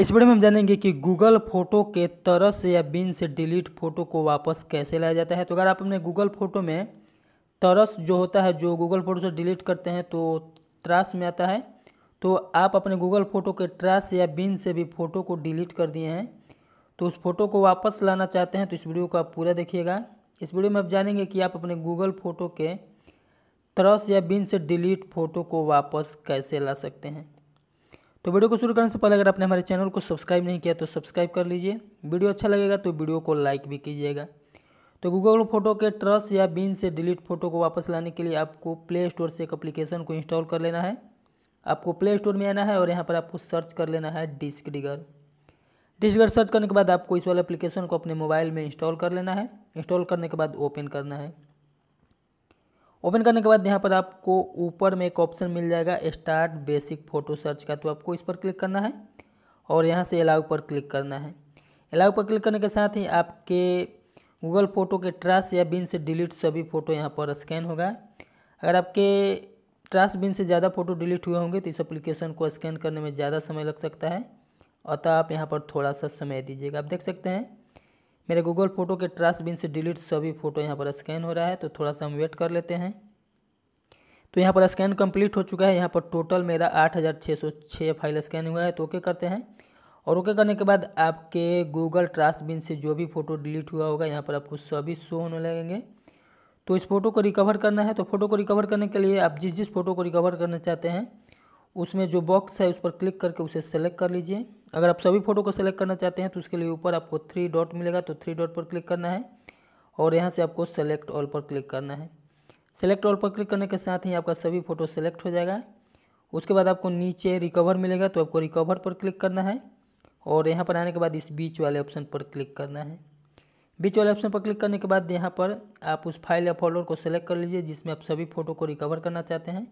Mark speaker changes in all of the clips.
Speaker 1: इस वीडियो में हम जानेंगे कि गूगल फोटो के तरह से या बिन से डिलीट फोटो को वापस कैसे लाया जाता है तो अगर आप अपने गूगल फोटो में तरस जो होता है जो गूगल फोटो से डिलीट करते हैं तो त्रास में आता है तो आप अपने गूगल फोटो के त्रास या बिन से भी फ़ोटो को डिलीट कर दिए हैं तो उस फोटो को वापस लाना चाहते हैं तो इस वीडियो को आप पूरा देखिएगा इस वीडियो में आप जानेंगे कि आप अपने गूगल फोटो के तरस या बिन से डिलीट फोटो को वापस कैसे ला सकते हैं तो वीडियो को शुरू करने से पहले अगर आपने हमारे चैनल को सब्सक्राइब नहीं किया तो सब्सक्राइब कर लीजिए वीडियो अच्छा लगेगा तो वीडियो को लाइक भी कीजिएगा तो गूगल फोटो के ट्रस या बिन से डिलीट फोटो को वापस लाने के लिए आपको प्ले स्टोर से एक अप्लीकेशन को इंस्टॉल कर लेना है आपको प्ले स्टोर में आना है और यहाँ पर आपको सर्च कर लेना है डिस्क डिगर डिस्क सर्च करने के बाद आपको इस वाले एप्लीकेशन को अपने मोबाइल में इंस्टॉल कर लेना है इंस्टॉल करने के बाद ओपन करना है ओपन करने के बाद यहाँ पर आपको ऊपर में एक ऑप्शन मिल जाएगा स्टार्ट बेसिक फ़ोटो सर्च का तो आपको इस पर क्लिक करना है और यहाँ से अलाउ पर क्लिक करना है अलाउ पर क्लिक करने के साथ ही आपके गूगल फ़ोटो के ट्रास या बिन से डिलीट सभी फ़ोटो यहाँ पर स्कैन होगा अगर आपके ट्रास बिन से ज़्यादा फ़ोटो डिलीट हुए होंगे तो इस अप्लीकेशन को स्कैन करने में ज़्यादा समय लग सकता है अतः आप यहाँ पर थोड़ा सा समय दीजिएगा आप देख सकते हैं मेरे गूगल फ़ोटो के ट्रास्ट बिन से डिलीट सभी फ़ोटो यहाँ पर स्कैन हो रहा है तो थोड़ा सा हम वेट कर लेते हैं तो यहाँ पर स्कैन कंप्लीट हो चुका है यहाँ पर टोटल मेरा आठ हज़ार छः सौ छः फाइल स्कैन हुआ है तो ओके करते हैं और ओके करने के बाद आपके गूगल ट्रास्ट बिन से जो भी फ़ोटो डिलीट हुआ होगा यहाँ पर आपको सभी शो होने लगेंगे तो इस फ़ोटो को रिकवर करना है तो फ़ोटो को रिकवर करने के लिए आप जिस जिस फ़ोटो को रिकवर करना चाहते हैं उसमें जो बॉक्स है उस पर क्लिक करके उसे सेलेक्ट कर लीजिए अगर आप सभी फ़ोटो को सेलेक्ट करना चाहते हैं तो उसके लिए ऊपर आपको थ्री डॉट मिलेगा तो थ्री डॉट पर क्लिक करना है और यहाँ से आपको सेलेक्ट ऑल पर क्लिक करना है सेलेक्ट ऑल पर क्लिक करने के साथ ही आपका सभी फ़ोटो सेलेक्ट हो जाएगा उसके बाद आपको नीचे रिकवर मिलेगा तो आपको रिकवर पर क्लिक करना है और यहाँ पर आने के बाद इस बीच वाले ऑप्शन पर क्लिक करना है बीच वाले ऑप्शन पर क्लिक करने के बाद यहाँ पर आप उस फाइल या फोल्डर को सेलेक्ट कर लीजिए जिसमें आप सभी फ़ोटो को रिकवर करना चाहते हैं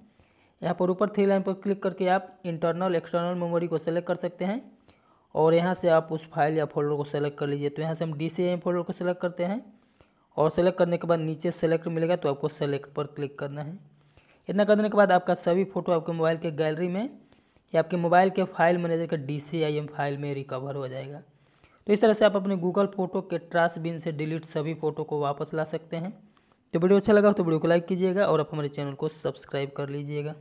Speaker 1: यहाँ पर ऊपर थ्री लाइन पर क्लिक करके आप इंटरनल एक्सटर्नल मेमोरी को सेलेक्ट कर सकते हैं और यहाँ से आप उस फाइल या फोल्डर को सेलेक्ट कर लीजिए तो यहाँ से हम डी सी एम फोल्डर को सेलेक्ट करते हैं और सेलेक्ट करने के बाद नीचे सेलेक्ट मिलेगा तो आपको सेलेक्ट पर क्लिक करना है इतना करने के बाद आपका सभी फ़ोटो आपके मोबाइल के गैलरी में या आपके मोबाइल के फाइल मैनेजर के D C I M file में रिकवर हो जाएगा तो इस तरह से आप अपने गूगल फोटो के ट्रास बिन से डिलीट सभी फ़ोटो को वापस ला सकते हैं तो वीडियो अच्छा लगा तो वीडियो को लाइक कीजिएगा और आप हमारे चैनल को सब्सक्राइब कर लीजिएगा